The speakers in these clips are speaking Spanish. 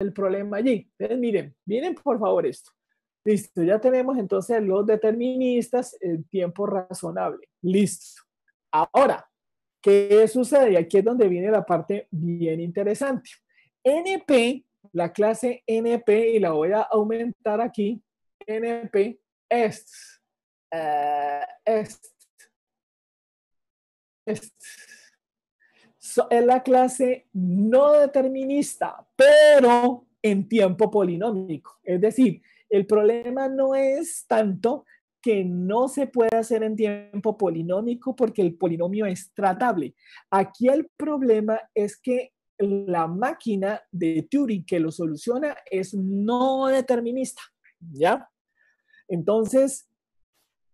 el problema allí. miren, miren por favor esto. Listo, ya tenemos entonces los deterministas en tiempo razonable. Listo. Ahora, ¿qué sucede? Aquí es donde viene la parte bien interesante. NP, la clase NP, y la voy a aumentar aquí, NP es, es, es la clase no determinista, pero en tiempo polinómico. Es decir, el problema no es tanto que no se puede hacer en tiempo polinómico porque el polinomio es tratable. Aquí el problema es que la máquina de Turing que lo soluciona es no determinista, ¿ya? Entonces,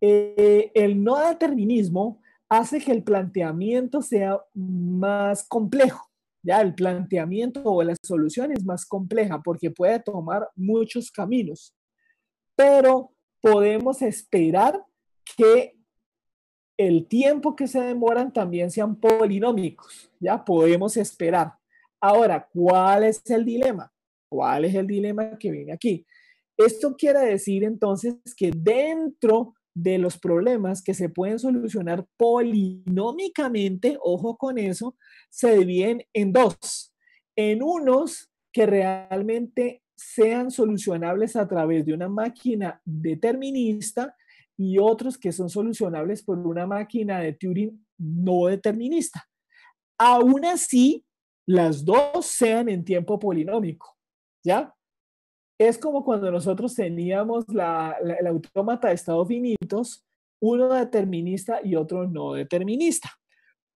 eh, el no determinismo hace que el planteamiento sea más complejo. Ya el planteamiento o la solución es más compleja porque puede tomar muchos caminos, pero podemos esperar que el tiempo que se demoran también sean polinómicos, ya podemos esperar. Ahora, ¿cuál es el dilema? ¿Cuál es el dilema que viene aquí? Esto quiere decir entonces que dentro de los problemas que se pueden solucionar polinómicamente, ojo con eso, se dividen en dos. En unos que realmente sean solucionables a través de una máquina determinista y otros que son solucionables por una máquina de Turing no determinista. Aún así, las dos sean en tiempo polinómico, ¿ya? Es como cuando nosotros teníamos el autómata de estados finitos, uno determinista y otro no determinista.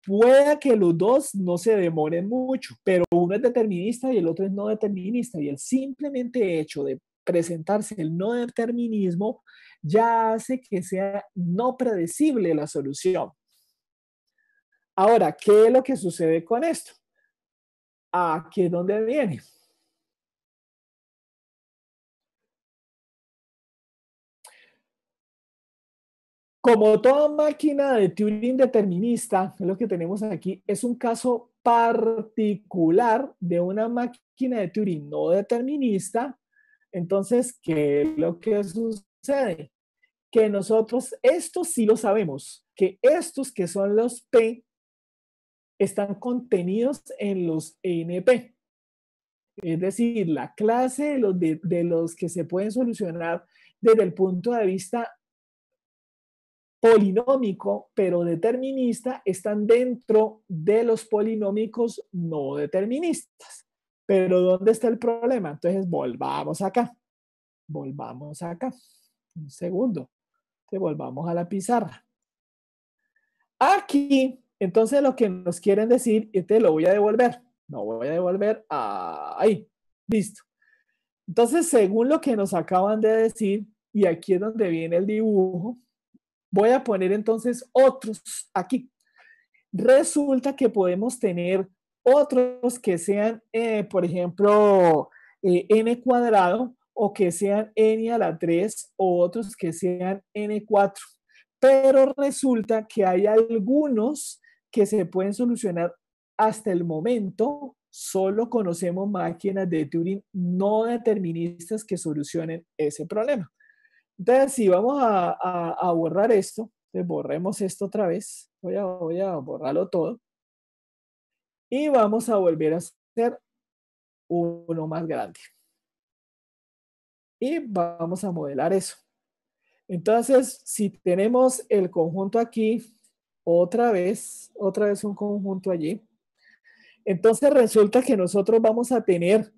Puede que los dos no se demoren mucho, pero uno es determinista y el otro es no determinista. Y el simplemente hecho de presentarse el no determinismo ya hace que sea no predecible la solución. Ahora, ¿qué es lo que sucede con esto? ¿A qué dónde viene. Como toda máquina de Turing determinista, lo que tenemos aquí es un caso particular de una máquina de Turing no determinista. Entonces, ¿qué es lo que sucede? Que nosotros, esto sí lo sabemos, que estos que son los P están contenidos en los NP. Es decir, la clase de los, de los que se pueden solucionar desde el punto de vista polinómico, pero determinista, están dentro de los polinómicos no deterministas. Pero ¿dónde está el problema? Entonces, volvamos acá. Volvamos acá. Un segundo. te volvamos a la pizarra. Aquí, entonces, lo que nos quieren decir, y te lo voy a devolver. No voy a devolver a... ahí. Listo. Entonces, según lo que nos acaban de decir, y aquí es donde viene el dibujo, Voy a poner entonces otros aquí. Resulta que podemos tener otros que sean, eh, por ejemplo, eh, n cuadrado o que sean n a la 3 o otros que sean n4. Pero resulta que hay algunos que se pueden solucionar hasta el momento. Solo conocemos máquinas de Turing no deterministas que solucionen ese problema. Entonces, si vamos a, borrar esto, borremos esto otra vez. voy a borrarlo todo. Y vamos a volver a hacer uno más grande. Y vamos a modelar eso. Entonces, si tenemos el conjunto aquí, otra vez, otra vez un conjunto allí, entonces resulta que nosotros vamos a tener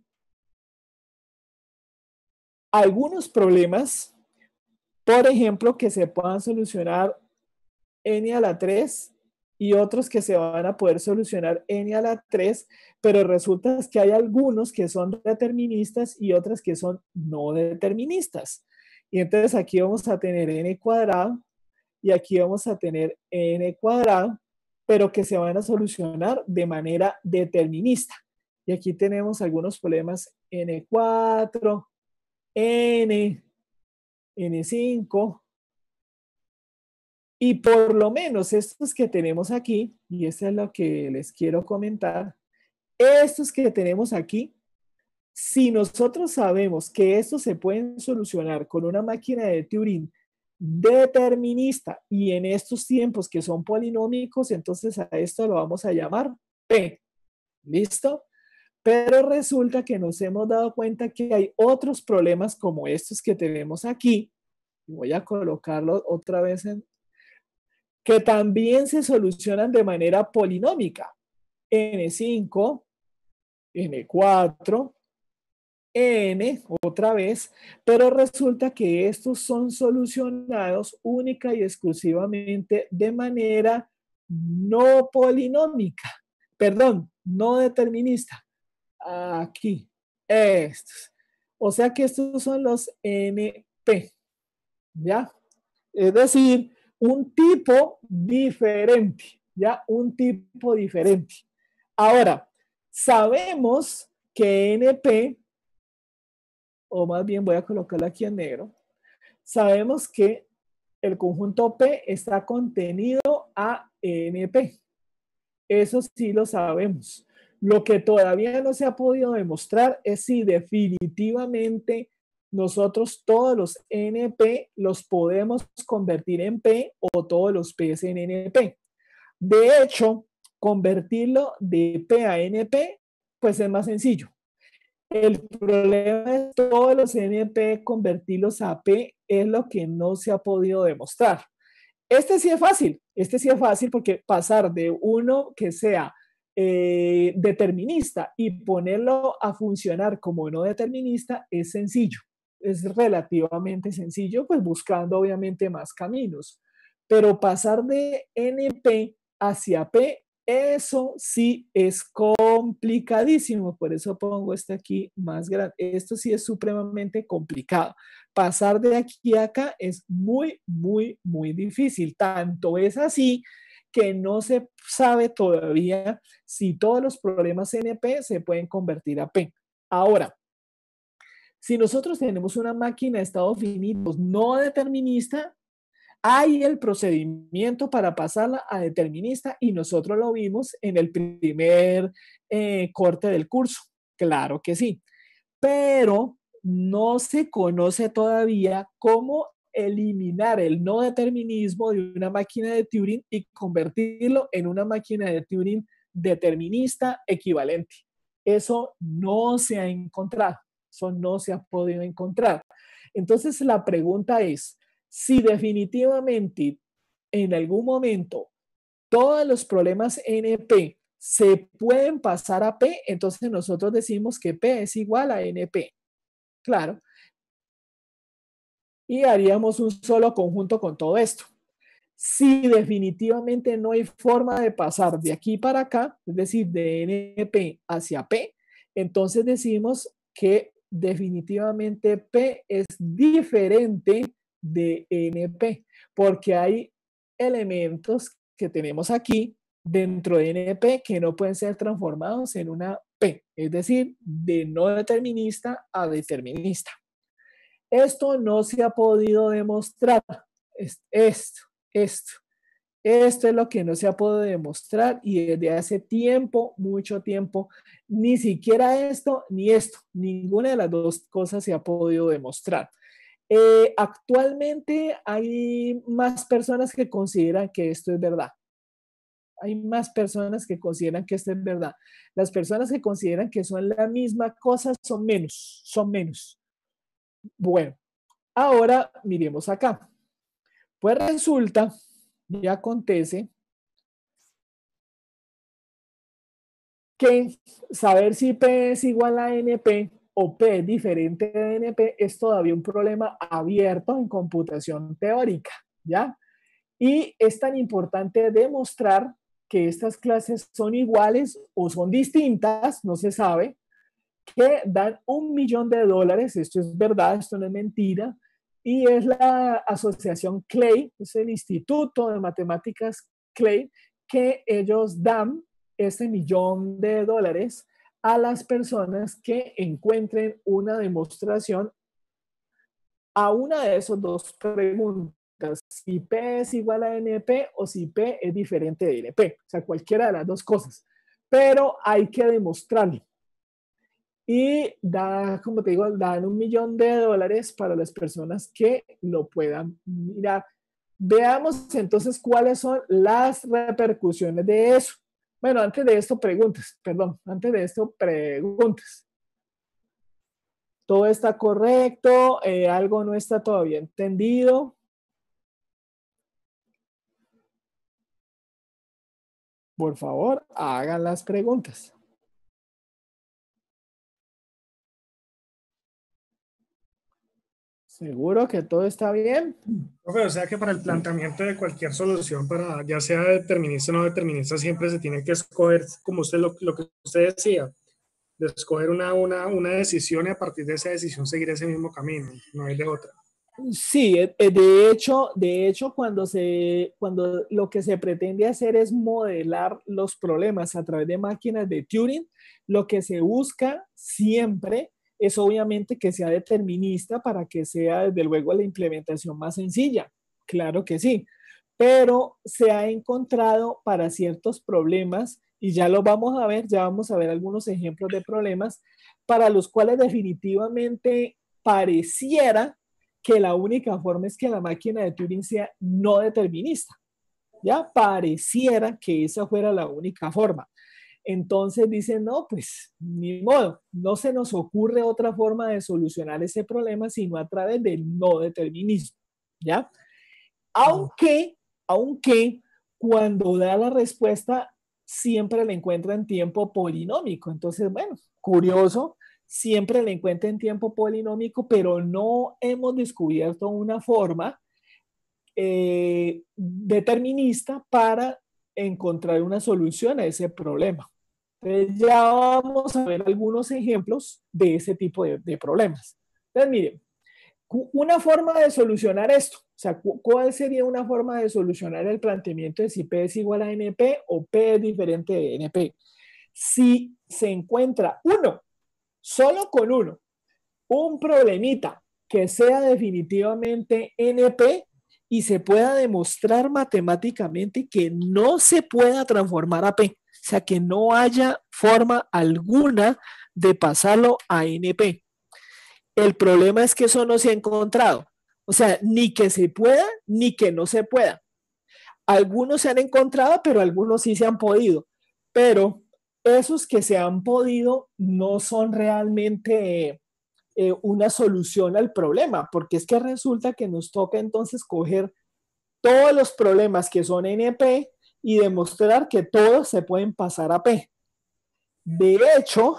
algunos problemas por ejemplo, que se puedan solucionar n a la 3 y otros que se van a poder solucionar n a la 3, pero resulta que hay algunos que son deterministas y otras que son no deterministas. Y entonces aquí vamos a tener n cuadrado y aquí vamos a tener n cuadrado, pero que se van a solucionar de manera determinista. Y aquí tenemos algunos problemas n4, n, N5. Y por lo menos estos que tenemos aquí, y esto es lo que les quiero comentar, estos que tenemos aquí, si nosotros sabemos que estos se pueden solucionar con una máquina de Turing determinista y en estos tiempos que son polinómicos, entonces a esto lo vamos a llamar P. ¿Listo? Pero resulta que nos hemos dado cuenta que hay otros problemas como estos que tenemos aquí. Voy a colocarlo otra vez que también se solucionan de manera polinómica. N5, N4, N otra vez, pero resulta que estos son solucionados única y exclusivamente de manera no polinómica, perdón, no determinista. Aquí. Estos. O sea que estos son los NP. ¿Ya? Es decir, un tipo diferente. ¿Ya? Un tipo diferente. Ahora, sabemos que NP, o más bien voy a colocarlo aquí en negro, sabemos que el conjunto P está contenido a NP. Eso sí lo sabemos. Lo que todavía no se ha podido demostrar es si definitivamente nosotros todos los NP los podemos convertir en P o todos los P en NP. De hecho, convertirlo de P a NP, pues es más sencillo. El problema es todos los NP convertirlos a P es lo que no se ha podido demostrar. Este sí es fácil, este sí es fácil porque pasar de uno que sea eh, determinista y ponerlo a funcionar como no determinista es sencillo, es relativamente sencillo, pues buscando obviamente más caminos. Pero pasar de NP hacia P, eso sí es complicadísimo, por eso pongo este aquí más grande. Esto sí es supremamente complicado. Pasar de aquí a acá es muy, muy, muy difícil. Tanto es así que no se sabe todavía si todos los problemas NP se pueden convertir a P. Ahora, si nosotros tenemos una máquina de Estados finitos no determinista, hay el procedimiento para pasarla a determinista y nosotros lo vimos en el primer eh, corte del curso. Claro que sí, pero no se conoce todavía cómo eliminar el no determinismo de una máquina de Turing y convertirlo en una máquina de Turing determinista equivalente. Eso no se ha encontrado, eso no se ha podido encontrar. Entonces la pregunta es, si definitivamente en algún momento todos los problemas NP se pueden pasar a P, entonces nosotros decimos que P es igual a NP. Claro, y haríamos un solo conjunto con todo esto. Si definitivamente no hay forma de pasar de aquí para acá, es decir, de NP hacia P, entonces decimos que definitivamente P es diferente de NP, porque hay elementos que tenemos aquí dentro de NP que no pueden ser transformados en una P, es decir, de no determinista a determinista. Esto no se ha podido demostrar. Esto, esto. Esto es lo que no se ha podido demostrar y desde hace tiempo, mucho tiempo, ni siquiera esto ni esto, ninguna de las dos cosas se ha podido demostrar. Eh, actualmente hay más personas que consideran que esto es verdad. Hay más personas que consideran que esto es verdad. Las personas que consideran que son la misma cosa son menos, son menos. Bueno, ahora miremos acá. Pues resulta y acontece que saber si P es igual a NP o P es diferente de NP es todavía un problema abierto en computación teórica, ¿ya? Y es tan importante demostrar que estas clases son iguales o son distintas, no se sabe, que dan un millón de dólares, esto es verdad, esto no es mentira, y es la asociación Clay, es el Instituto de Matemáticas Clay, que ellos dan ese millón de dólares a las personas que encuentren una demostración a una de esas dos preguntas, si P es igual a NP o si P es diferente de NP, o sea, cualquiera de las dos cosas, pero hay que demostrarlo y da, como te digo, dan un millón de dólares para las personas que lo puedan mirar. Veamos entonces cuáles son las repercusiones de eso. Bueno, antes de esto preguntas, perdón, antes de esto preguntas. Todo está correcto, eh, algo no está todavía entendido. Por favor, hagan las preguntas. Seguro que todo está bien. o sea que para el planteamiento de cualquier solución, para ya sea determinista o no determinista, siempre se tiene que escoger, como usted lo, lo que usted decía, de escoger una, una, una, decisión y a partir de esa decisión seguir ese mismo camino, no hay de otra. Sí, eh, eh, de hecho, de hecho cuando, se, cuando lo que se pretende hacer es modelar los problemas a través de máquinas de Turing, lo que se busca siempre es obviamente que sea determinista para que sea desde luego la implementación más sencilla. Claro que sí, pero se ha encontrado para ciertos problemas y ya lo vamos a ver, ya vamos a ver algunos ejemplos de problemas para los cuales definitivamente pareciera que la única forma es que la máquina de Turing sea no determinista. Ya pareciera que esa fuera la única forma. Entonces dicen, no, pues ni modo, no se nos ocurre otra forma de solucionar ese problema sino a través del no determinismo, ¿ya? Aunque, aunque cuando da la respuesta siempre la encuentra en tiempo polinómico, entonces, bueno, curioso, siempre la encuentra en tiempo polinómico, pero no hemos descubierto una forma eh, determinista para encontrar una solución a ese problema. Entonces ya vamos a ver algunos ejemplos de ese tipo de, problemas. Entonces, miren, una forma de solucionar esto, o sea, ¿cuál sería una forma de solucionar el planteamiento de si P es igual a NP o P es diferente de NP? Si se encuentra uno, solo con uno, un problemita que sea definitivamente NP, y se pueda demostrar matemáticamente que no se pueda transformar a P. O sea, que no haya forma alguna de pasarlo a NP. El problema es que eso no se ha encontrado. O sea, ni que se pueda, ni que no se pueda. Algunos se han encontrado, pero algunos sí se han podido. Pero esos que se han podido no son realmente eh, una solución al problema, porque es que resulta que nos toca entonces coger todos los problemas que son NP y demostrar que todos se pueden pasar a P. De hecho,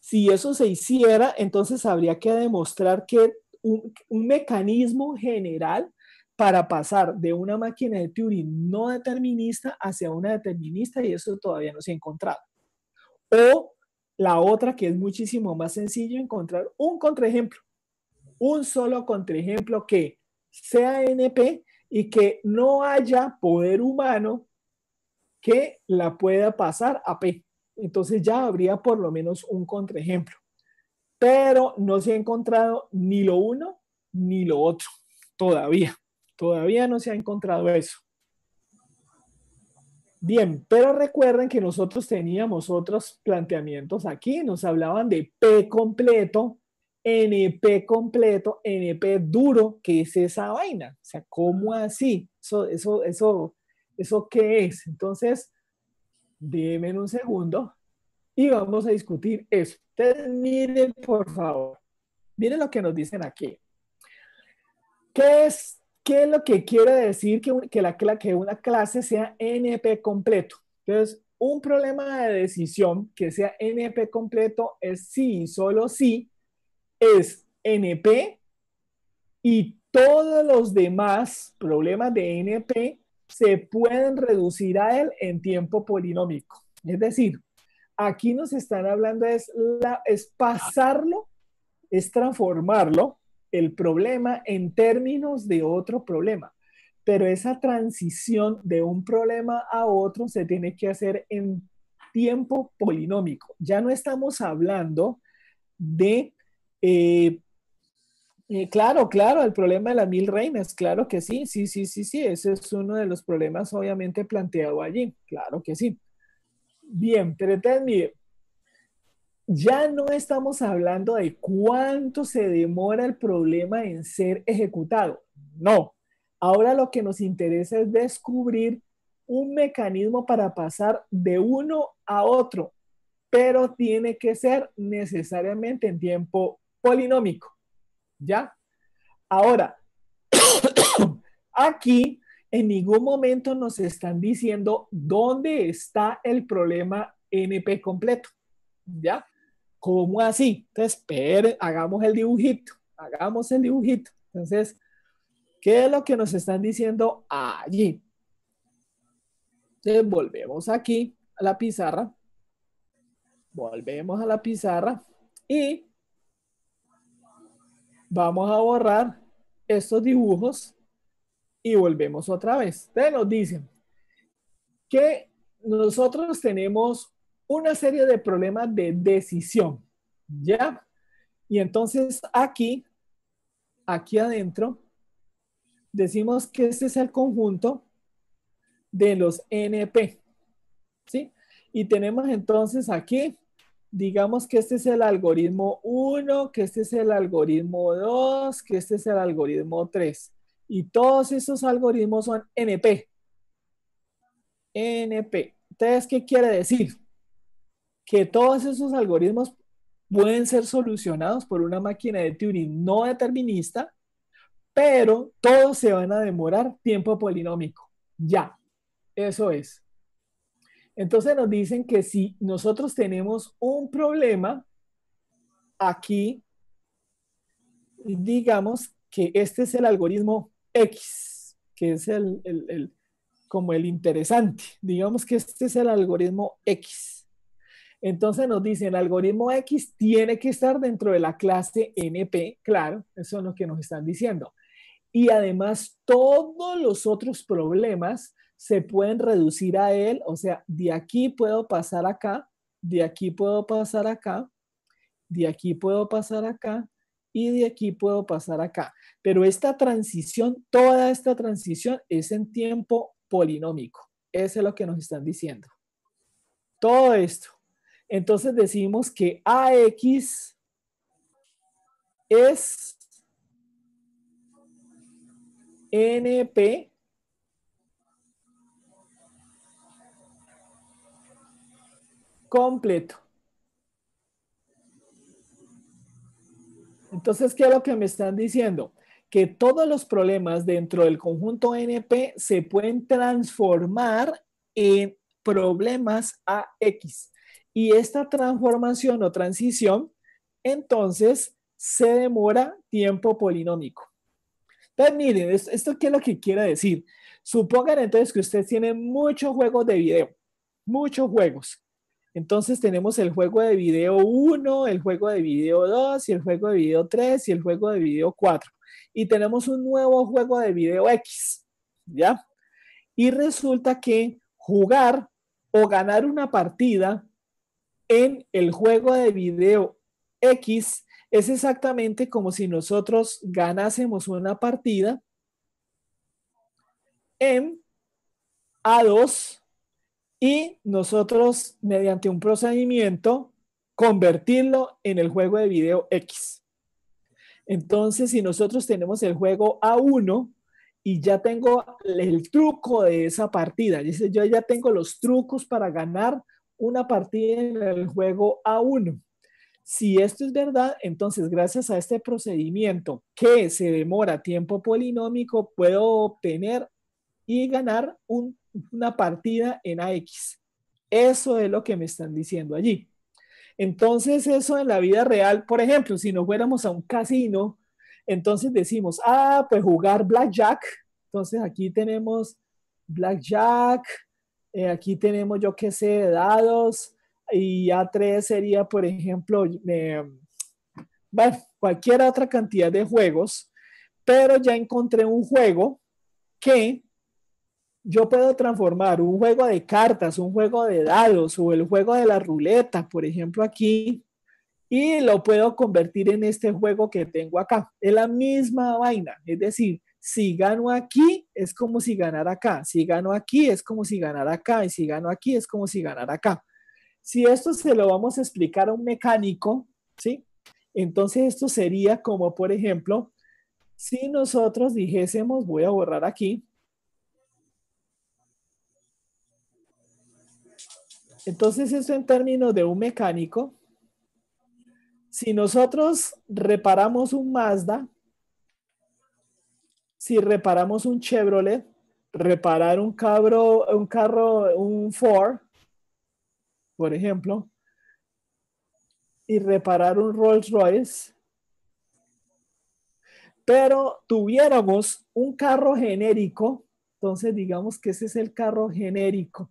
si eso se hiciera, entonces habría que demostrar que un, un mecanismo general para pasar de una máquina de Turing no determinista hacia una determinista y eso todavía no se ha encontrado. O la otra, que es muchísimo más sencillo, encontrar un contraejemplo, un solo contraejemplo que sea NP y que no haya poder humano que la pueda pasar a P. Entonces ya habría por lo menos un contraejemplo. Pero no se ha encontrado ni lo uno ni lo otro. Todavía, todavía no se ha encontrado eso. Bien, pero recuerden que nosotros teníamos otros planteamientos aquí, nos hablaban de P completo, NP completo, NP duro, ¿qué es esa vaina? O sea, ¿cómo así? Eso, eso, eso, ¿eso qué es? Entonces, en un segundo y vamos a discutir eso. Ustedes miren, por favor, miren lo que nos dicen aquí. ¿Qué es ¿Qué es lo que quiere decir que, la, que una clase sea NP completo? Entonces, un problema de decisión que sea NP completo es sí y solo sí, es NP y todos los demás problemas de NP se pueden reducir a él en tiempo polinómico. Es decir, aquí nos están hablando es, la, es pasarlo, es transformarlo el problema en términos de otro problema. Pero esa transición de un problema a otro se tiene que hacer en tiempo polinómico. Ya no estamos hablando de, eh, eh, claro, claro, el problema de las mil reinas, claro que sí, sí, sí, sí, sí, ese es uno de los problemas obviamente planteado allí, claro que sí. Bien, pretendí, ya no estamos hablando de cuánto se demora el problema en ser ejecutado. No. Ahora lo que nos interesa es descubrir un mecanismo para pasar de uno a otro, pero tiene que ser necesariamente en tiempo polinómico. ¿Ya? Ahora, aquí en ningún momento nos están diciendo dónde está el problema NP completo. ¿Ya? ¿Cómo así? Entonces, espere, hagamos el dibujito, hagamos el dibujito. Entonces, ¿qué es lo que nos están diciendo allí? Entonces, volvemos aquí a la pizarra. Volvemos a la pizarra y vamos a borrar estos dibujos y volvemos otra vez. Ustedes nos dicen que nosotros tenemos una serie de problemas de decisión, ¿ya? Y entonces aquí, aquí adentro, decimos que este es el conjunto de los NP, ¿sí? Y tenemos entonces aquí, digamos que este es el algoritmo 1, que este es el algoritmo 2, que este es el algoritmo 3. Y todos esos algoritmos son NP. NP. ¿Entonces qué quiere decir? que todos esos algoritmos pueden ser solucionados por una máquina de Turing no determinista, pero todos se van a demorar tiempo polinómico. Ya, eso es. Entonces nos dicen que si nosotros tenemos un problema aquí, digamos que este es el algoritmo X, que es como el interesante. Digamos que este es el algoritmo X. Entonces nos dicen, el algoritmo X tiene que estar dentro de la clase NP, claro, eso es lo que nos están diciendo. Y además todos los otros problemas se pueden reducir a él, o sea, de aquí puedo pasar acá, de aquí puedo pasar acá, de aquí puedo pasar acá y de aquí puedo pasar acá. Pero esta transición, toda esta transición es en tiempo polinómico. Eso es lo que nos están diciendo. Todo esto. Entonces decimos que AX es NP completo. Entonces, ¿qué es lo que me están diciendo? Que todos los problemas dentro del conjunto NP se pueden transformar en problemas AX. Y esta transformación o transición, entonces, se demora tiempo polinómico. Entonces, miren, esto, qué es lo que quiere decir. Supongan entonces que ustedes tienen muchos juegos de video, muchos juegos. Entonces tenemos el juego de video 1, el juego de video 2 y el juego de video 3 y el juego de video 4. Y tenemos un nuevo juego de video X, ¿ya? Y resulta que jugar o ganar una partida en el juego de video X es exactamente como si nosotros ganásemos una partida en A2 y nosotros mediante un procedimiento convertirlo en el juego de video X. Entonces, si nosotros tenemos el juego A1 y ya tengo el truco de esa partida, yo ya tengo los trucos para ganar una partida en el juego a uno. Si esto es verdad, entonces gracias a este procedimiento que se demora tiempo polinómico, puedo obtener y ganar una partida en AX. Eso es lo que me están diciendo allí. Entonces eso en la vida real, por ejemplo, si nos fuéramos a un casino, entonces decimos, ah, pues jugar blackjack. Entonces aquí tenemos blackjack, eh, aquí tenemos, yo qué sé, dados y A3 sería, por ejemplo, cualquier otra cantidad de juegos, pero ya encontré un juego que yo puedo transformar un juego de cartas, un juego de dados o el juego de la ruleta, por ejemplo, aquí, y lo puedo convertir en este juego que tengo acá. Es la misma vaina, es decir, si gano aquí es como si ganara acá, si gano aquí es como si ganara acá y si gano aquí es como si ganara acá. Si esto se lo vamos a explicar a un mecánico, ¿sí? Entonces esto sería como, por ejemplo, si nosotros dijésemos, voy a borrar aquí. Entonces esto en términos de un mecánico, si nosotros reparamos un Mazda, si reparamos un Chevrolet, reparar un, cabro, un carro, un Ford, por ejemplo, y reparar un Rolls Royce, pero tuviéramos un carro genérico, entonces digamos que ese es el carro genérico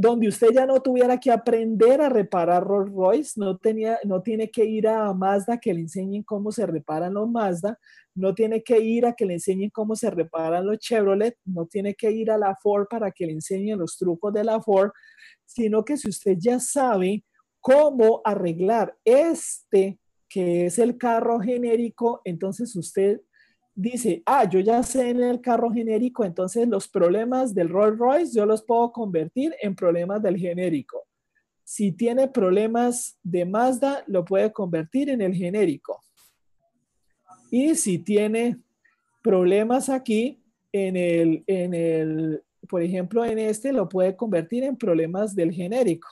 donde usted ya no tuviera que aprender a reparar Rolls Royce, no, tenía, no tiene que ir a Mazda que le enseñen cómo se reparan los Mazda, no tiene que ir a que le enseñen cómo se reparan los Chevrolet, no tiene que ir a la Ford para que le enseñen los trucos de la Ford, sino que si usted ya sabe cómo arreglar este que es el carro genérico, entonces usted dice, ah, yo ya sé en el carro genérico, entonces los problemas del Rolls Royce yo los puedo convertir en problemas del genérico. Si tiene problemas de Mazda, lo puede convertir en el genérico. Y si tiene problemas aquí, en el, en el, por ejemplo, en este lo puede convertir en problemas del genérico.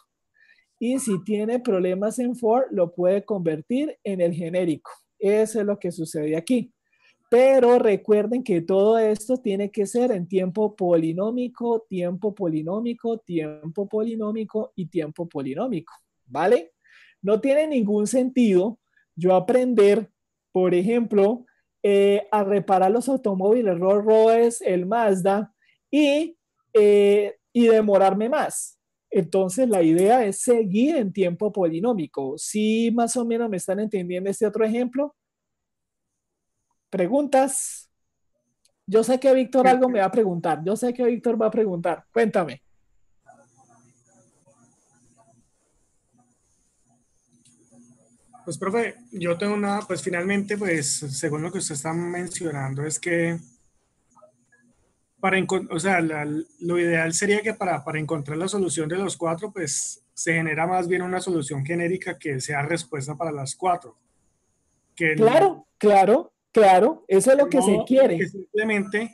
Y si tiene problemas en Ford, lo puede convertir en el genérico. Eso es lo que sucede aquí. Pero recuerden que todo esto tiene que ser en tiempo polinómico, tiempo polinómico, tiempo polinómico y tiempo polinómico, ¿vale? No tiene ningún sentido yo aprender, por ejemplo, eh, a reparar los automóviles Rolls Royce, el Mazda eh, y demorarme más. Entonces la idea es seguir en tiempo polinómico. Si más o menos me están entendiendo este otro ejemplo, preguntas. Yo sé que Víctor algo me va a preguntar. Yo sé que Víctor va a preguntar. Cuéntame. Pues, profe, yo tengo una, pues finalmente, pues, según lo que usted está mencionando, es que para, o sea, lo ideal sería que para, encontrar la solución de los cuatro, pues, se genera más bien una solución genérica que sea respuesta para las cuatro. claro, claro. Claro, eso es lo que se quiere. simplemente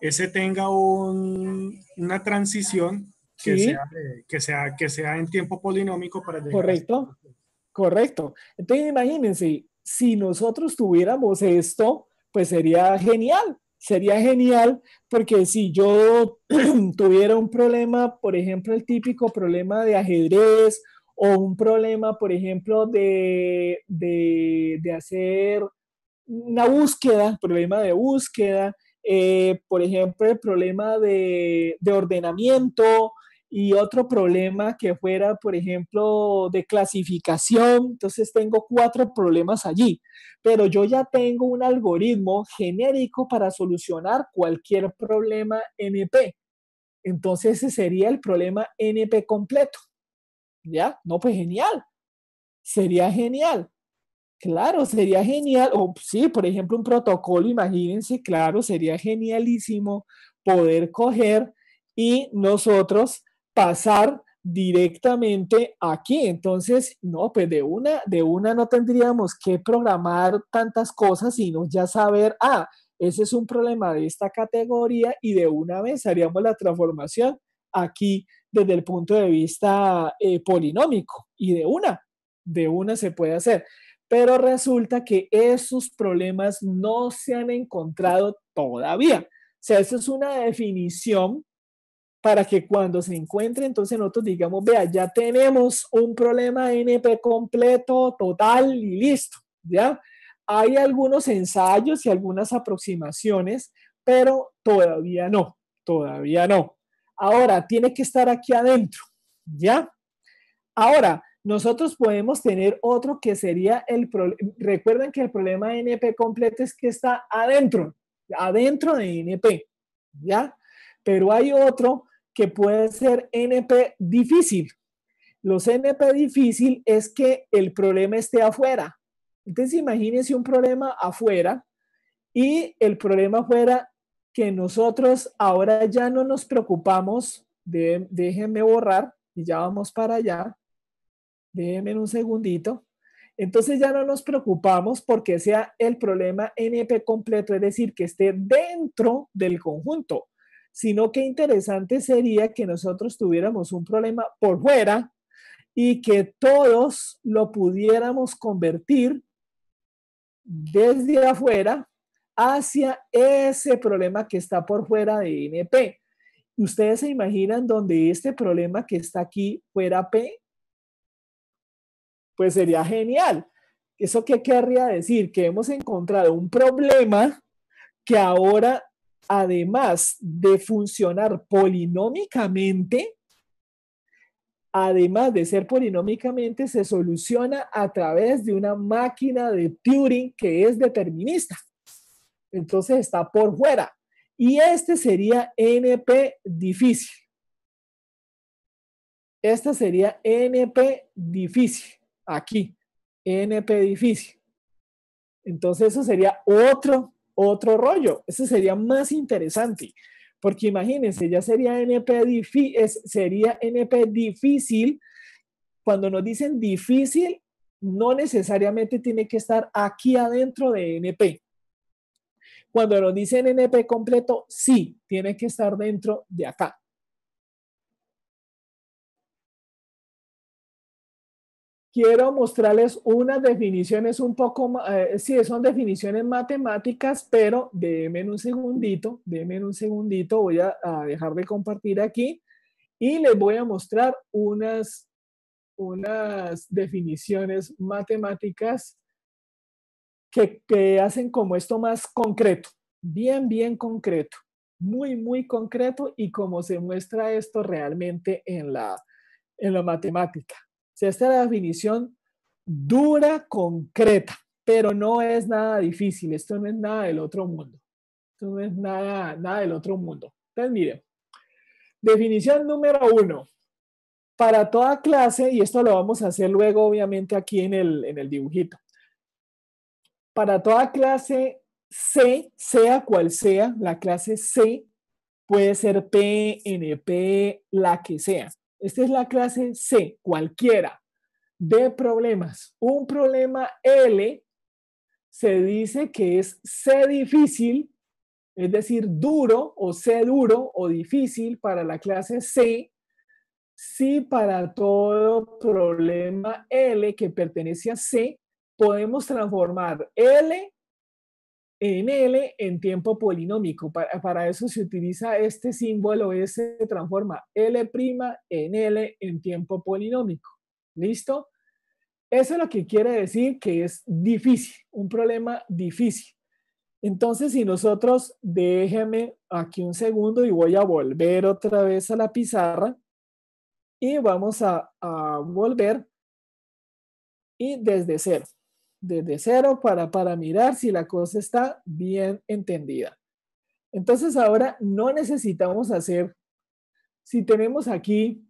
ese tenga una transición que, sea, que, sea, que sea en tiempo polinómico para Correcto, correcto. Entonces imagínense, si nosotros tuviéramos esto, pues sería genial, sería genial porque si yo tuviera un problema, por ejemplo, el típico problema de ajedrez o un problema, por ejemplo, de hacer una búsqueda, problema de búsqueda, eh, por ejemplo, el problema de, de, ordenamiento y otro problema que fuera, por ejemplo, de clasificación. Entonces tengo cuatro problemas allí, pero yo ya tengo un algoritmo genérico para solucionar cualquier problema NP. Entonces ese sería el problema NP completo. ¿Ya? No, pues genial. Sería genial. Claro, sería genial, o sí, por ejemplo, un protocolo, imagínense, claro, sería genialísimo poder coger y nosotros pasar directamente aquí. Entonces, no, pues de una, de una no tendríamos que programar tantas cosas, sino ya saber, ah, ese es un problema de esta categoría y de una vez haríamos la transformación aquí desde el punto de vista eh, polinómico y de una, de una se puede hacer pero resulta que esos problemas no se han encontrado todavía. O sea, eso es una definición para que cuando se encuentre, entonces nosotros digamos, vea, ya tenemos un problema NP completo, total y listo, ¿ya? Hay algunos ensayos y algunas aproximaciones, pero todavía no, todavía no. Ahora, tiene que estar aquí adentro, ¿ya? Ahora, nosotros podemos tener otro que sería el problema. Recuerden que el problema de NP completo es que está adentro, adentro de NP, ¿ya? Pero hay otro que puede ser NP difícil. Los NP difícil es que el problema esté afuera. Entonces imagínense un problema afuera y el problema afuera que nosotros ahora ya no nos preocupamos, déjenme borrar y ya vamos para allá. Déjenme un segundito. Entonces ya no nos preocupamos porque sea el problema NP completo, es decir, que esté dentro del conjunto, sino que interesante sería que nosotros tuviéramos un problema por fuera y que todos lo pudiéramos convertir desde afuera hacia ese problema que está por fuera de NP. ¿Ustedes se imaginan donde este problema que está aquí fuera P? pues sería genial. ¿Eso qué querría decir? Que hemos encontrado un problema que ahora, además de funcionar polinómicamente, además de ser polinómicamente, se soluciona a través de una máquina de Turing que es determinista. Entonces está por fuera. Y este sería NP difícil. Esta sería NP difícil aquí, NP difícil. Entonces eso sería otro, otro rollo. Eso sería más interesante. Porque imagínense, ya sería NP, es, sería NP difícil. Cuando nos dicen difícil, no necesariamente tiene que estar aquí adentro de NP. Cuando nos dicen NP completo, sí, tiene que estar dentro de acá. quiero mostrarles unas definiciones un poco, más, eh, sí, son definiciones matemáticas, pero déjenme un segundito, déjenme un segundito, voy a, dejar de compartir aquí y les voy a mostrar unas, unas definiciones matemáticas que, que hacen como esto más concreto, bien, bien concreto, muy, muy concreto y como se muestra esto realmente en la, en la matemática sea, esta es la definición dura, concreta, pero no es nada difícil, esto no es nada del otro mundo. Esto no es nada, nada del otro mundo. Entonces, miren, definición número uno. Para toda clase, y esto lo vamos a hacer luego, obviamente, aquí en el, en el dibujito. Para toda clase C, sea cual sea, la clase C puede ser P, NP, la que sea. Esta es la clase C, cualquiera, de problemas. Un problema L se dice que es C difícil, es decir, duro o C duro o difícil para la clase C, si para todo problema L que pertenece a C podemos transformar L en L en tiempo polinómico. Para, eso se utiliza este símbolo S, se transforma L' en L en tiempo polinómico. ¿Listo? Eso es lo que quiere decir que es difícil, un problema difícil. Entonces, si nosotros, déjeme aquí un segundo y voy a volver otra vez a la pizarra y vamos a, a volver y desde cero desde cero para, para mirar si la cosa está bien entendida. Entonces ahora no necesitamos hacer, si tenemos aquí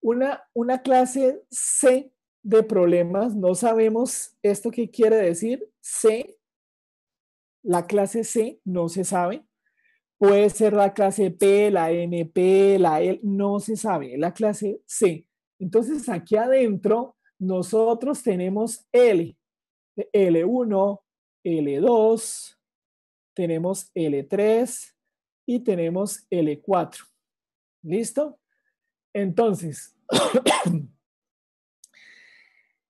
una, una clase C de problemas, no sabemos esto que quiere decir, C, la clase C no se sabe, puede ser la clase P, la NP, la L, no se sabe, la clase C. Entonces aquí adentro nosotros tenemos L, L1, L2, tenemos L3 y tenemos L4. ¿Listo? Entonces,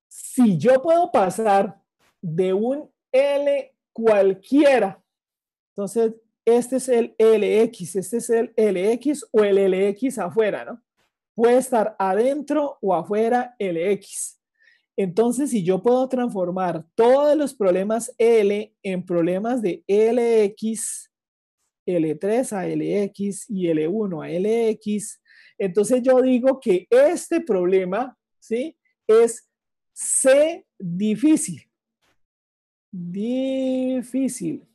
si yo puedo pasar de un L cualquiera, entonces este es el LX, este es el LX o el LX afuera, ¿no? Puede estar adentro o afuera LX. Entonces, si yo puedo transformar todos los problemas L en problemas de LX, L3 a LX y L1 a LX, entonces yo digo que este problema, ¿sí? Es C difícil. Difícil.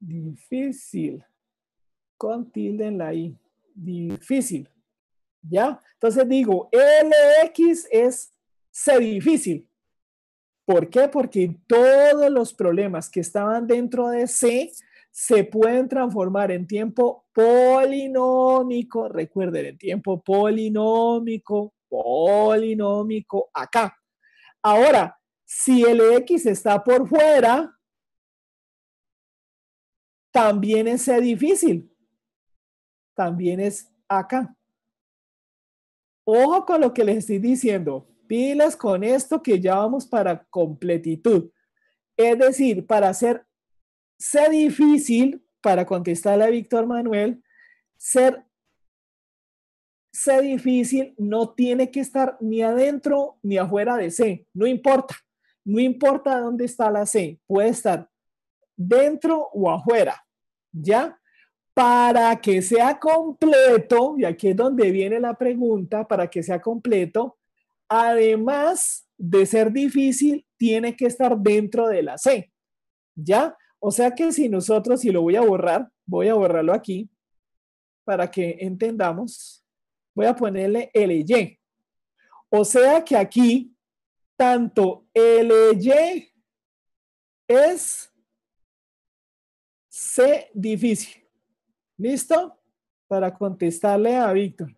Difícil. Con tilde en la I. Difícil. ¿Ya? Entonces digo, LX es C difícil. ¿Por qué? Porque todos los problemas que estaban dentro de C se pueden transformar en tiempo polinómico. Recuerden, en tiempo polinómico, polinómico, acá. Ahora, si LX está por fuera, también es C difícil. También es acá. Ojo con lo que les estoy diciendo. Pilas con esto que ya vamos para completitud. Es decir, para hacer, ser difícil, para contestarle a Víctor Manuel, ser, ser difícil no tiene que estar ni adentro ni afuera de C. No importa. No importa dónde está la C. Puede estar dentro o afuera. ¿Ya? para que sea completo, y aquí es donde viene la pregunta, para que sea completo, además de ser difícil, tiene que estar dentro de la C. ¿Ya? O sea que si nosotros, si lo voy a borrar, voy a borrarlo aquí para que entendamos, voy a ponerle LY. O sea que aquí, tanto LY es C difícil. ¿Listo? Para contestarle a Víctor.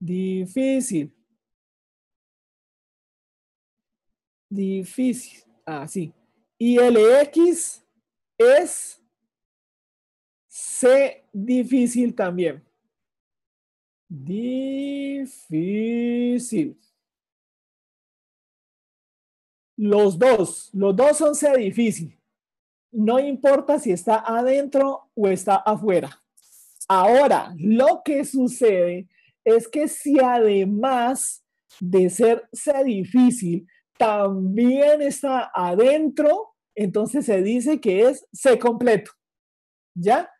Difícil. Difícil. Ah, sí. y el X es C difícil también. Difícil. Los dos, los dos son C difícil no importa si está adentro o está afuera. Ahora, lo que sucede es que si además de ser, C difícil, también está adentro, entonces se dice que es C completo. ¿Ya?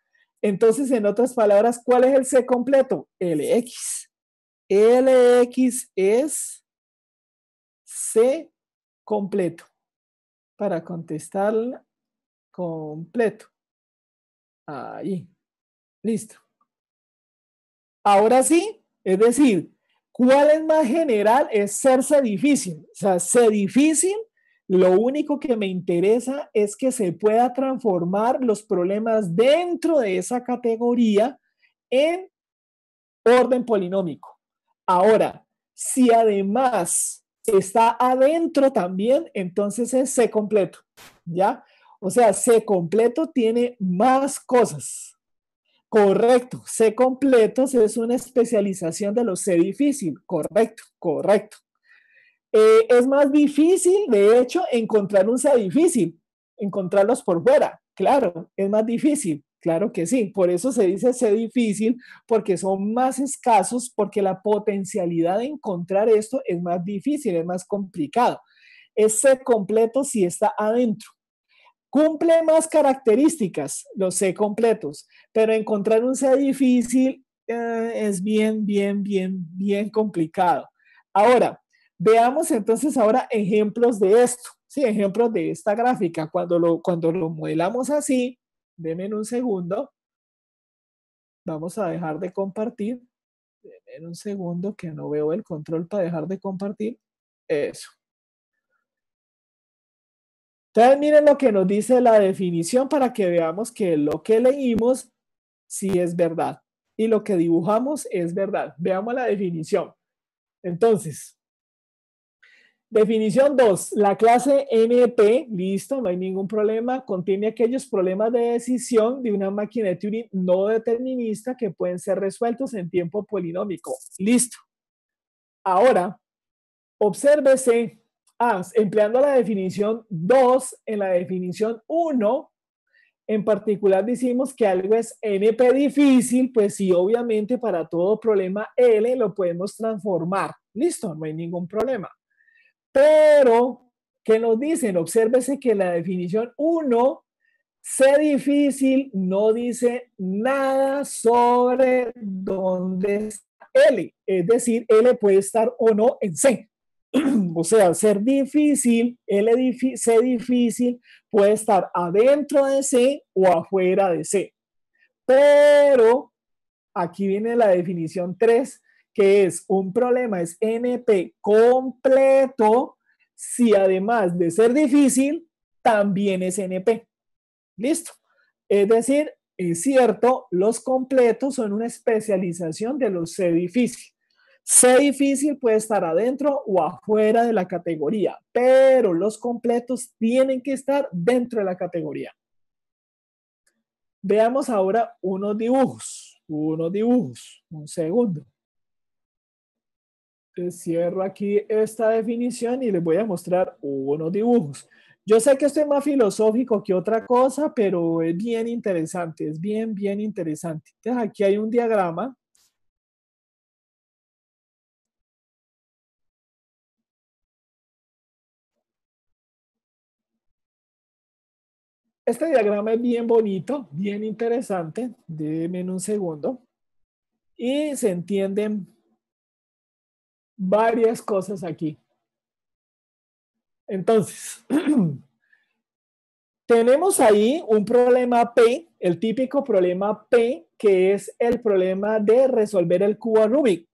Entonces, en otras palabras, ¿cuál es el C completo? LX. LX es C completo. Para contestar completo. Ahí. Listo. Ahora sí, es decir, ¿cuál es más general? Es serse difícil. O sea, ser difícil, lo único que me interesa es que se pueda transformar los problemas dentro de esa categoría en orden polinómico. Ahora, si además está adentro también, entonces es C completo, ¿ya? O sea, C completo tiene más cosas. Correcto. C completo es una especialización de los C difícil. Correcto, correcto. Eh, es más difícil, de hecho, encontrar un C difícil, encontrarlos por fuera. Claro, es más difícil. Claro que sí, por eso se dice C difícil, porque son más escasos, porque la potencialidad de encontrar esto es más difícil, es más complicado. Es C completo si está adentro. Cumple más características los C completos, pero encontrar un C difícil eh, es bien, bien, bien, bien complicado. Ahora, veamos entonces ahora ejemplos de esto, ¿sí? ejemplos de esta gráfica. Cuando lo, cuando lo modelamos así, denme un segundo, vamos a dejar de compartir. Denme un segundo que no veo el control para dejar de compartir. Eso. Entonces, miren lo que nos dice la definición para que veamos que lo que leímos sí es verdad y lo que dibujamos es verdad. Veamos la definición. Entonces, definición 2, la clase NP, listo, no hay ningún problema, contiene aquellos problemas de decisión de una máquina de Turing no determinista que pueden ser resueltos en tiempo polinómico. Listo. Ahora, obsérvese Ah, empleando la definición 2 en la definición 1. En particular decimos que algo es NP difícil, pues sí, obviamente para todo problema L lo podemos transformar. Listo, no hay ningún problema. Pero, ¿qué nos dicen? Obsérvese que la definición 1, C difícil, no dice nada sobre dónde está L. Es decir, L puede estar o no en C. o sea, ser difícil, el ser difícil puede estar adentro de C o afuera de C. Pero aquí viene la definición 3, que es un problema es NP completo si además de ser difícil, también es NP. Listo. Es decir, es cierto, los completos son una especialización de los C difíciles. C difícil puede estar adentro o afuera de la categoría, pero los completos tienen que estar dentro de la categoría. Veamos ahora unos dibujos, unos dibujos, un segundo. Cierro aquí esta definición y les voy a mostrar unos dibujos. Yo sé que esto es más filosófico que otra cosa, pero es bien interesante, es bien, bien interesante. Entonces aquí hay un diagrama Este diagrama es bien bonito, bien interesante. Deme un segundo. Y se entienden varias cosas aquí. Entonces, tenemos ahí un problema P, el típico problema P, que es el problema de resolver el cubo Rubik.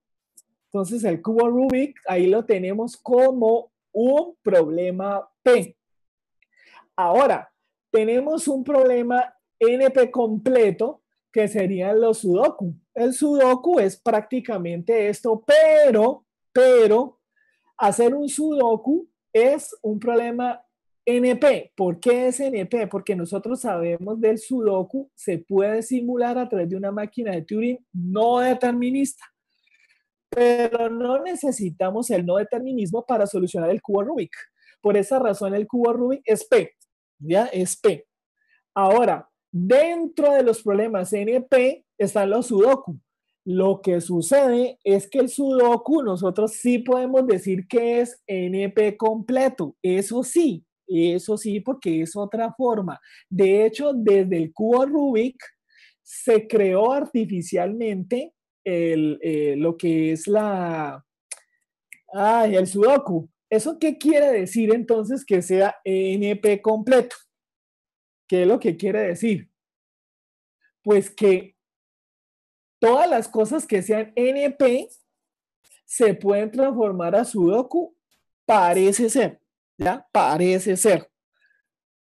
Entonces, el cubo Rubik ahí lo tenemos como un problema P. Ahora, tenemos un problema NP completo que serían los sudoku. El sudoku es prácticamente esto, pero, pero, hacer un sudoku es un problema NP. ¿Por qué es NP? Porque nosotros sabemos del sudoku se puede simular a través de una máquina de Turing no determinista. Pero no necesitamos el no determinismo para solucionar el cubo Rubik. Por esa razón el cubo Rubik es P. ¿ya? Es P. Ahora, dentro de los problemas NP e están los sudoku. Lo que sucede es que el sudoku nosotros sí podemos decir que es NP e completo, eso sí, eso sí, porque es otra forma. De hecho, desde el cubo Rubik se creó artificialmente eh, lo que es la, el sudoku. ¿Eso qué quiere decir entonces que sea NP completo? ¿Qué es lo que quiere decir? Pues que todas las cosas que sean NP se pueden transformar a Sudoku, parece ser, ¿ya? Parece ser.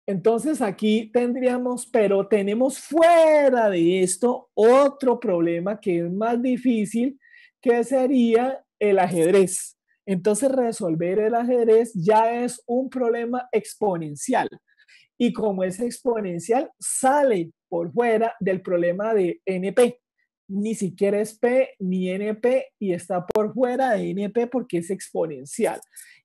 Entonces aquí tendríamos, pero tenemos fuera de esto otro problema que es más difícil, que sería el ajedrez. Entonces resolver el ajedrez ya es un problema exponencial. Y como es exponencial, sale por fuera del problema de NP. Ni siquiera es P ni NP y está por fuera de NP porque es exponencial.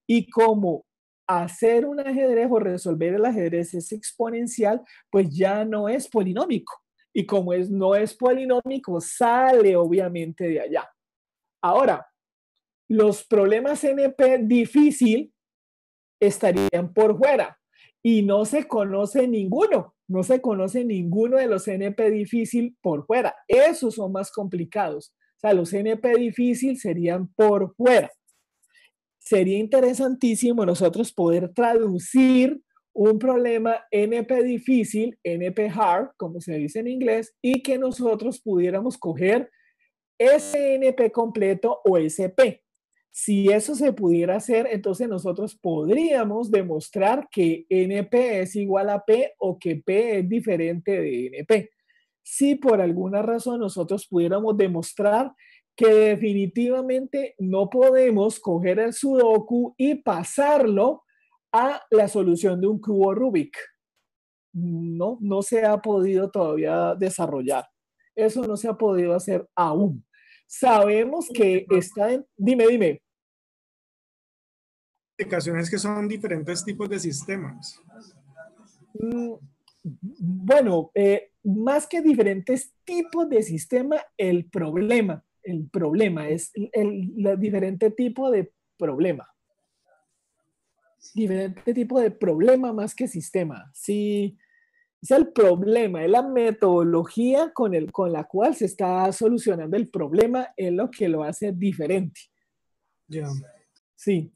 Y como hacer un ajedrez o resolver el ajedrez es exponencial, pues ya no es polinómico. Y como es, no es polinómico, sale obviamente de allá. Ahora, los problemas NP difícil estarían por fuera y no se conoce ninguno, no se conoce ninguno de los NP difícil por fuera. Esos son más complicados. O sea, los NP difícil serían por fuera. Sería interesantísimo nosotros poder traducir un problema NP difícil, NP hard, como se dice en inglés, y que nosotros pudiéramos coger ese NP completo o SP. Si eso se pudiera hacer, entonces nosotros podríamos demostrar que NP es igual a P o que P es diferente de NP. Si por alguna razón nosotros pudiéramos demostrar que definitivamente no podemos coger el sudoku y pasarlo a la solución de un cubo Rubik. No, no se ha podido todavía desarrollar. Eso no se ha podido hacer aún. Sabemos que está en... Dime, dime aplicaciones que son diferentes tipos de sistemas. Mm, bueno, eh, más que diferentes tipos de sistema, el problema, el problema es el, diferente tipo de problema. Diferente tipo de problema más que sistema. Sí, es el problema, es la metodología con, el, con la cual se está solucionando el problema, es lo que lo hace diferente. Sí. Sí,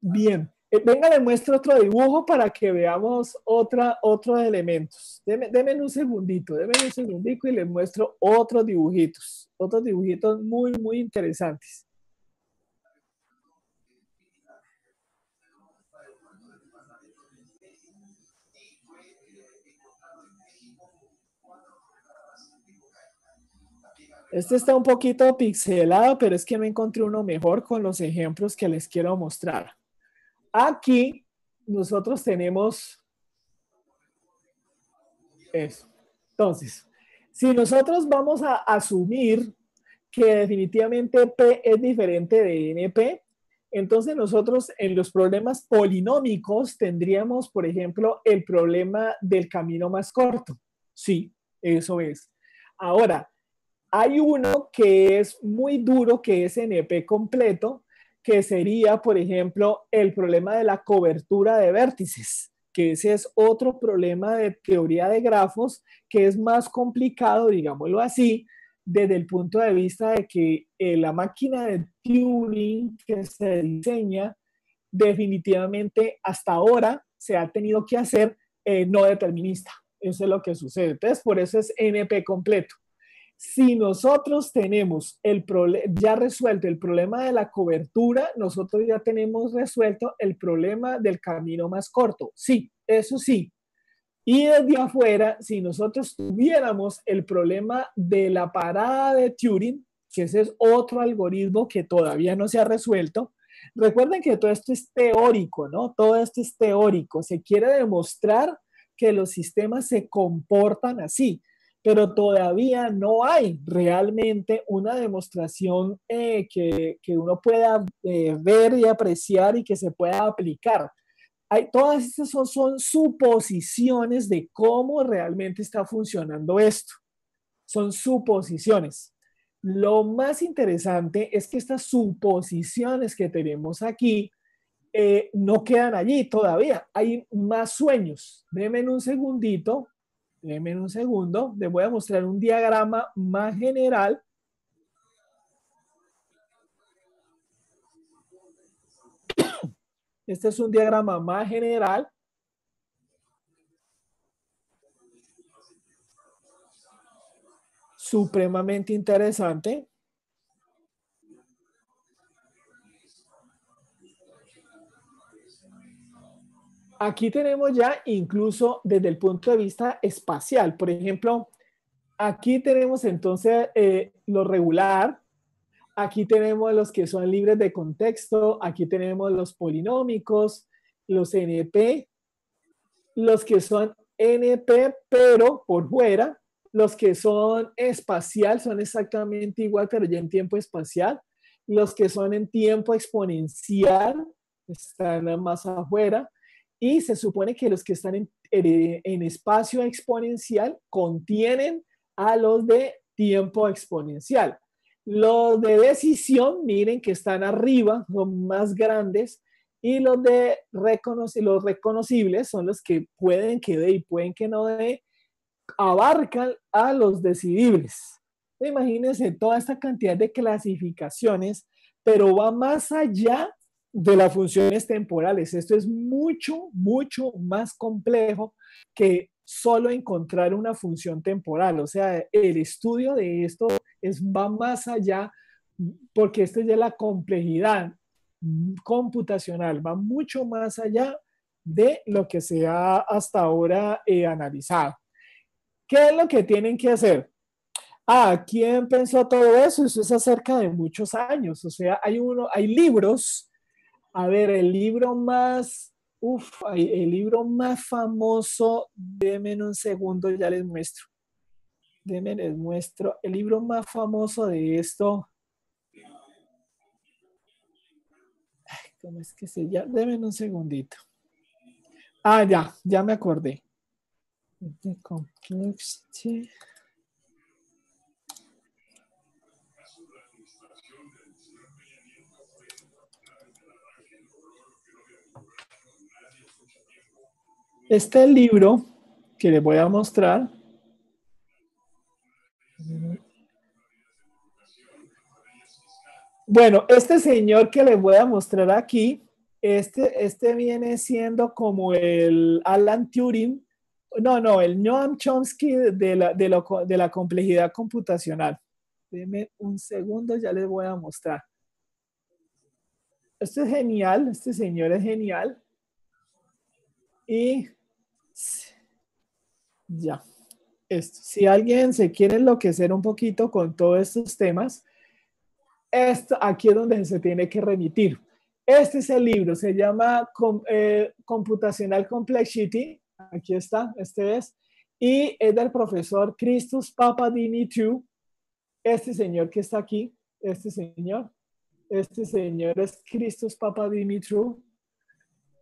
Bien, eh, venga, le muestro otro dibujo para que veamos otros elementos. Deme, un segundito, deme un segundito y le muestro otros dibujitos, otros dibujitos muy, muy interesantes. Este está un poquito pixelado, pero es que me encontré uno mejor con los ejemplos que les quiero mostrar. Aquí nosotros tenemos eso. Entonces, si nosotros vamos a asumir que definitivamente P es diferente de NP, entonces nosotros en los problemas polinómicos tendríamos, por ejemplo, el problema del camino más corto. Sí, eso es. Ahora, hay uno que es muy duro, que es NP e completo, que sería, por ejemplo, el problema de la cobertura de vértices, que ese es otro problema de teoría de grafos que es más complicado, digámoslo así, desde el punto de vista de que eh, la máquina de Turing que se diseña definitivamente hasta ahora se ha tenido que hacer eh, no determinista. Eso es lo que sucede. Entonces, por eso es NP completo. Si nosotros tenemos ya resuelto el problema de la cobertura, nosotros ya tenemos resuelto el problema del camino más corto. Sí, eso sí. Y desde afuera, si nosotros tuviéramos el problema de la parada de Turing, que ese es otro algoritmo que todavía no se ha resuelto, recuerden que todo esto es teórico, ¿no? Todo esto es teórico. Se quiere demostrar que los sistemas se comportan así pero todavía no hay realmente una demostración eh, que, uno pueda eh, ver y apreciar y que se pueda aplicar. Hay, todas estas son, suposiciones de cómo realmente está funcionando esto. Son suposiciones. Lo más interesante es que estas suposiciones que tenemos aquí eh, no quedan allí todavía. Hay más sueños. en un segundito en un segundo, les voy a mostrar un diagrama más general. Este es un diagrama más general. Supremamente interesante. Aquí tenemos ya incluso desde el punto de vista espacial. Por ejemplo, aquí tenemos entonces eh, lo regular, aquí tenemos los que son libres de contexto, aquí tenemos los polinómicos, los NP, los que son NP pero por fuera, los que son espacial son exactamente igual pero ya en tiempo espacial, los que son en tiempo exponencial están más afuera, y se supone que los que están eh, en, espacio exponencial contienen a los de tiempo exponencial. Los de decisión, miren que están arriba, son más grandes, y los de los reconocibles son los que pueden que dé y pueden que no de abarcan a los decidibles. Imagínense toda esta cantidad de clasificaciones, pero va más allá de las funciones temporales. Esto es mucho, mucho más complejo que solo encontrar una función temporal. O sea, el estudio de esto es, va más allá porque esto ya es la complejidad computacional, va mucho más allá de lo que se ha hasta ahora eh, analizado. ¿Qué es lo que tienen que hacer? Ah, ¿quién pensó todo eso? Eso es acerca de muchos años. O sea, hay, uno, hay libros a ver, el libro más, uf, el libro más famoso, denme un segundo, ya les muestro. Denme, les muestro. El libro más famoso de esto. ¿Cómo es que se llama? Denme un segundito. Ah, ya, ya me acordé. Este complexity. Este libro que les voy a mostrar Bueno, este señor que les voy a mostrar aquí, este, este viene siendo como el Alan Turing, no, no, el Noam Chomsky de la, de la complejidad computacional. Deme un segundo, ya les voy a mostrar. Este es genial, este señor es genial. Y ya. Esto. Si alguien se quiere enloquecer un poquito con todos estos temas, esto, aquí es donde se tiene que remitir. Este es el libro, se llama eh, Computacional Complexity. Aquí está, este es. Y es del profesor Christos Papadini Este señor que está aquí, este señor, este señor es Christos Papadimitriou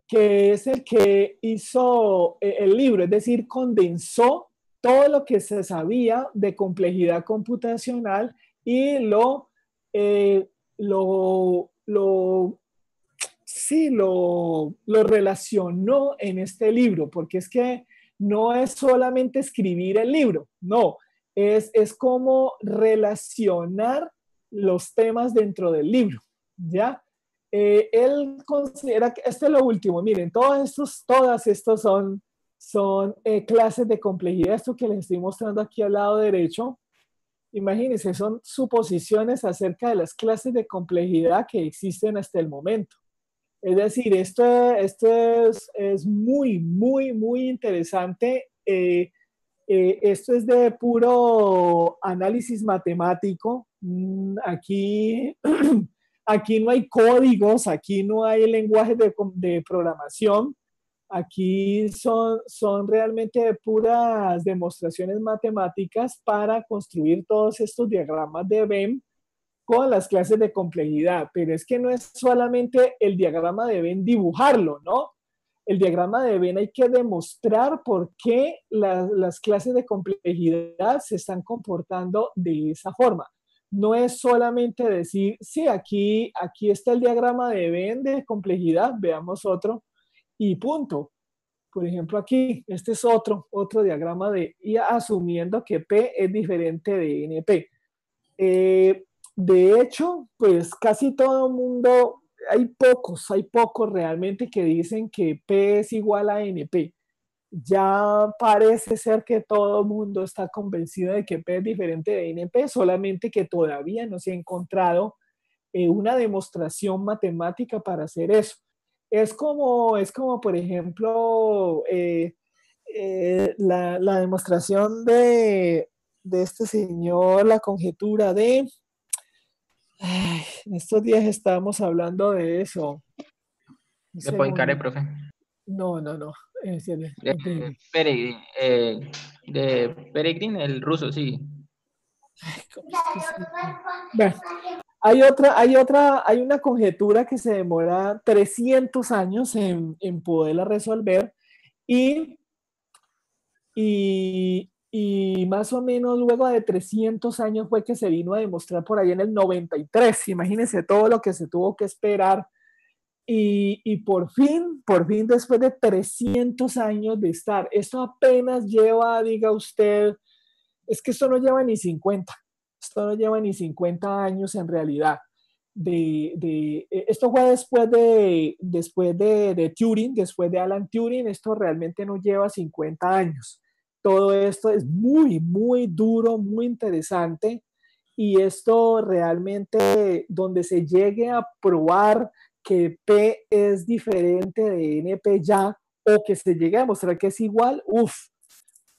que es el que hizo eh, el libro, es decir, condensó todo lo que se sabía de complejidad computacional y lo, eh, lo, lo, lo relacionó en este libro, porque es que no es solamente escribir el libro, no, es, es como relacionar los temas dentro del libro, ¿ya? Eh, él considera que este es lo último. Miren, todos estos, todas estas son, son eh, clases de complejidad. Esto que les estoy mostrando aquí al lado derecho, imagínense, son suposiciones acerca de las clases de complejidad que existen hasta el momento. Es decir, esto, esto es, muy, muy, muy interesante. Eh, esto es de puro análisis matemático. Mm, aquí aquí no hay códigos, aquí no hay lenguaje de, programación, aquí son, realmente puras demostraciones matemáticas para construir todos estos diagramas de BEM con las clases de complejidad, pero es que no es solamente el diagrama de Venn dibujarlo, ¿no? El diagrama de Venn hay que demostrar por qué las clases de complejidad se están comportando de esa forma no es solamente decir, sí, aquí, aquí está el diagrama de Venn de complejidad, veamos otro, y punto. Por ejemplo, aquí, este es otro, otro diagrama de y asumiendo que P es diferente de NP. Eh, de hecho, pues casi todo el mundo, hay pocos, hay pocos realmente que dicen que P es igual a NP ya parece ser que todo el mundo está convencido de que P es diferente de NP, solamente que todavía no se ha encontrado eh, una demostración matemática para hacer eso. Es como, es como por ejemplo, eh, eh, la, demostración de, este señor, la conjetura de... en estos días estábamos hablando de eso. De Poincaré, profe. No, no, no. Eh, eh, de el ruso, sí. hay otra, hay otra, hay una conjetura que se demora 300 años en, poderla resolver y, y, y más o menos luego de 300 años fue que se vino a demostrar por ahí en el 93. Imagínense todo lo que se tuvo que esperar y, por fin, por fin, después de 300 años de estar, esto apenas lleva, diga usted, es que esto no lleva ni 50, esto no lleva ni 50 años en realidad. De, de e, esto fue después de, después de, de, Turing, después de Alan Turing, esto realmente no lleva 50 años. Todo esto es muy, muy duro, muy interesante y esto realmente donde se llegue a probar que P es diferente de NP ya o que se llegue a demostrar que es igual, uff,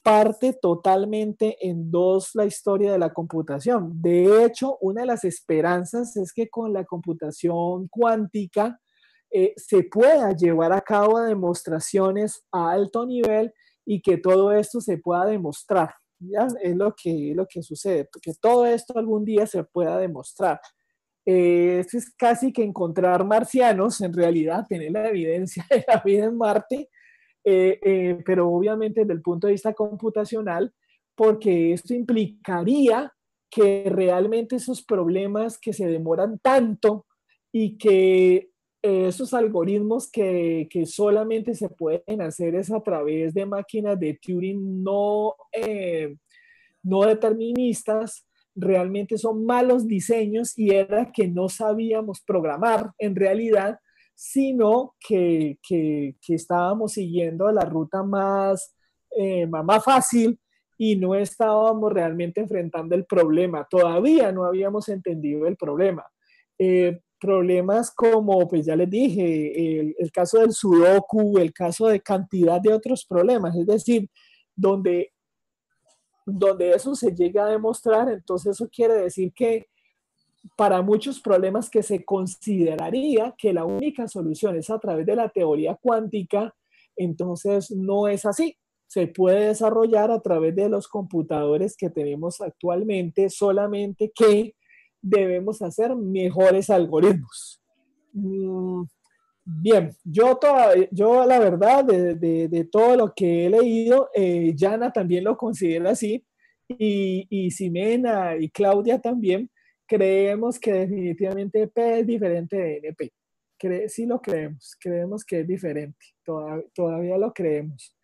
parte totalmente en dos la historia de la computación. De hecho, una de las esperanzas es que con la computación cuántica eh, se pueda llevar a cabo demostraciones a alto nivel y que todo esto se pueda demostrar. ¿ya? Es lo que, lo que sucede, que todo esto algún día se pueda demostrar. Eh, esto es casi que encontrar marcianos, en realidad, tener la evidencia de la vida en Marte, eh, eh, pero obviamente desde el punto de vista computacional, porque esto implicaría que realmente esos problemas que se demoran tanto y que esos algoritmos que, solamente se pueden hacer es a través de máquinas de Turing no, no deterministas, realmente son malos diseños y era que no sabíamos programar en realidad, sino que, estábamos siguiendo la ruta más, eh, más fácil y no estábamos realmente enfrentando el problema. Todavía no habíamos entendido el problema. Eh, problemas como, pues ya les dije, el caso del sudoku, el caso de cantidad de otros problemas, es decir, donde donde eso se llega a demostrar, entonces eso quiere decir que para muchos problemas que se consideraría que la única solución es a través de la teoría cuántica, entonces no es así. Se puede desarrollar a través de los computadores que tenemos actualmente, solamente que debemos hacer mejores algoritmos. Mm, Bien, yo, yo la verdad, de, todo lo que he leído, Yana eh, también lo considera así, y, y y Claudia también, creemos que definitivamente P es diferente de NP. sí lo creemos, creemos que es diferente, todavía lo creemos.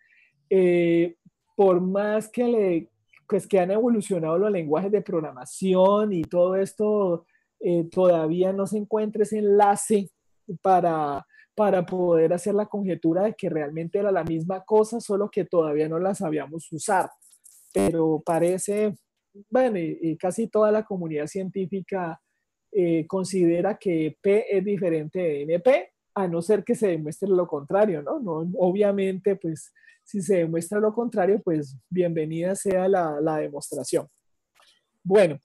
Eh, por más que, le, pues, que han evolucionado los lenguajes de programación y todo esto, eh, todavía no se encuentra ese enlace para, para poder hacer la conjetura de que realmente era la misma cosa, solo que todavía no la sabíamos usar. Pero parece, bueno, y, casi toda la comunidad científica eh, considera que P es diferente de NP, a no ser que se demuestre lo contrario, ¿no? obviamente, pues si se demuestra lo contrario, pues bienvenida sea la, demostración. Bueno,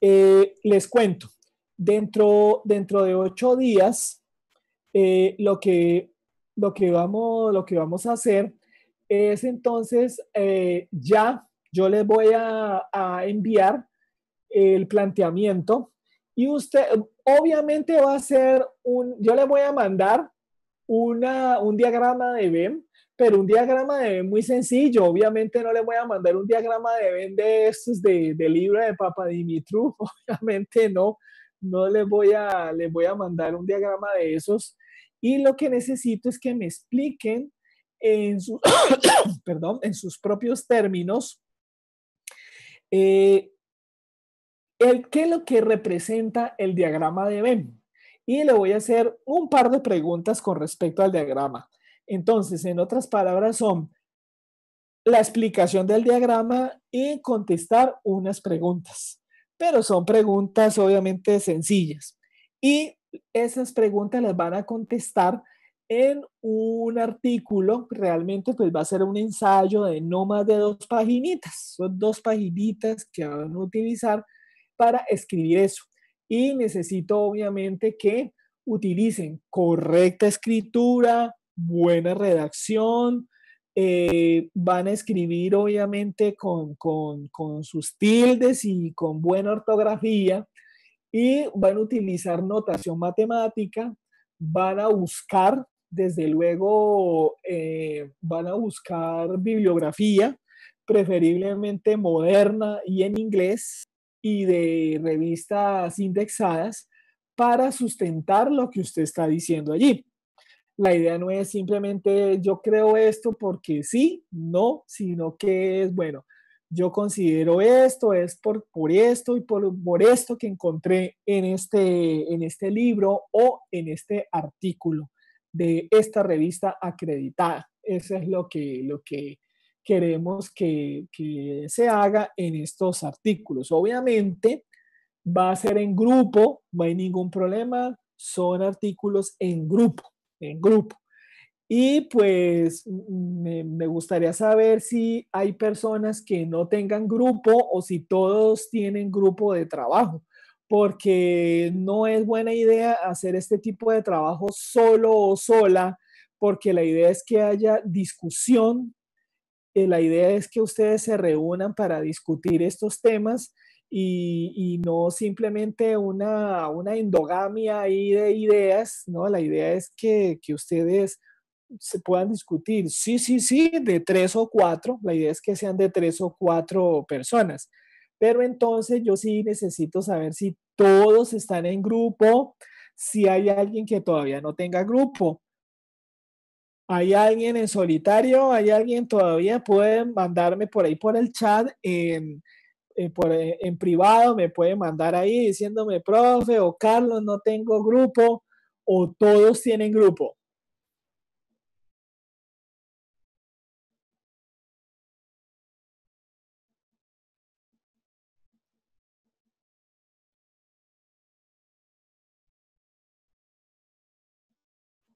eh, les cuento, dentro, dentro de ocho días eh, lo, que, lo, que vamos, lo que vamos a hacer es entonces eh, ya yo les voy a, enviar el planteamiento y usted obviamente va a ser un, yo le voy a mandar una, un diagrama de Venn, pero un diagrama de Venn muy sencillo. Obviamente no le voy a mandar un diagrama de Venn de estos de, de libro de Papa Dimitru, obviamente no, no les voy a, les voy a mandar un diagrama de esos y lo que necesito es que me expliquen en, perdón, en sus propios términos eh, qué es lo que representa el diagrama de Venn. Y le voy a hacer un par de preguntas con respecto al diagrama. Entonces, en otras palabras, son la explicación del diagrama y contestar unas preguntas. Pero son preguntas obviamente sencillas. Y esas preguntas las van a contestar en un artículo, realmente pues va a ser un ensayo de no más de dos paginitas, son dos paginitas que van a utilizar para escribir eso. Y necesito obviamente que utilicen correcta escritura, buena redacción, eh, van a escribir obviamente con, con, con sus tildes y con buena ortografía y van a utilizar notación matemática, van a buscar, desde luego, eh, van a buscar bibliografía, preferiblemente moderna y en inglés, y de revistas indexadas para sustentar lo que usted está diciendo allí. La idea no es simplemente yo creo esto porque sí, no, sino que es, bueno, yo considero esto, es por, por esto y por, esto que encontré en este, en este libro o en este artículo de esta revista acreditada. Eso es lo que, lo que queremos que, que se haga en estos artículos. Obviamente va a ser en grupo, no hay ningún problema, son artículos en grupo, en grupo. Y pues mm, me, gustaría saber si hay personas que no tengan grupo o si todos tienen grupo de trabajo, porque no es buena idea hacer este tipo de trabajo solo o sola, porque la idea es que haya discusión, eh, la idea es que ustedes se reúnan para discutir estos temas. Y, no simplemente una, endogamia ahí de ideas, ¿no? La idea es que ustedes se puedan discutir. Sí, sí, sí, de tres o cuatro. La idea es que sean de tres o cuatro personas. Pero entonces yo sí necesito saber si todos están en grupo, si hay alguien que todavía no tenga grupo. ¿Hay alguien en solitario? ¿Hay alguien todavía? Pueden mandarme por ahí por el chat en, eh, eh, privado, me pueden mandar ahí diciéndome, profe o Carlos, no tengo grupo o todos tienen grupo.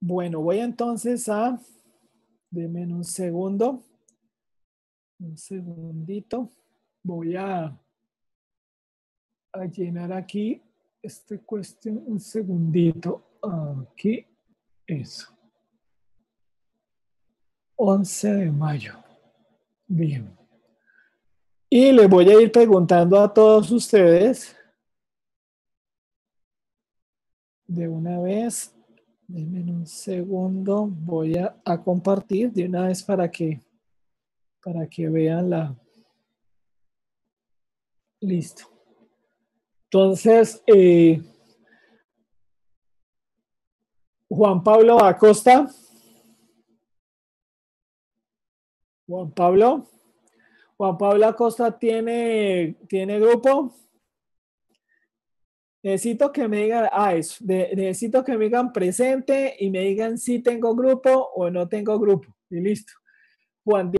Bueno, voy entonces a, denme un segundo, un segundito, voy a, a llenar aquí este cuestión, un segundito, aquí, eso. 11 de mayo. Bien. Y les voy a ir preguntando a todos ustedes de una vez déjenme un segundo, voy a, compartir de una vez para que, para que vean la... Listo. Entonces, eh, Juan Pablo Acosta. Juan Pablo. Juan Pablo Acosta tiene, tiene grupo. Necesito que me digan, ah, eso, necesito que me digan presente y me digan si tengo grupo o no tengo grupo. Y listo. Juan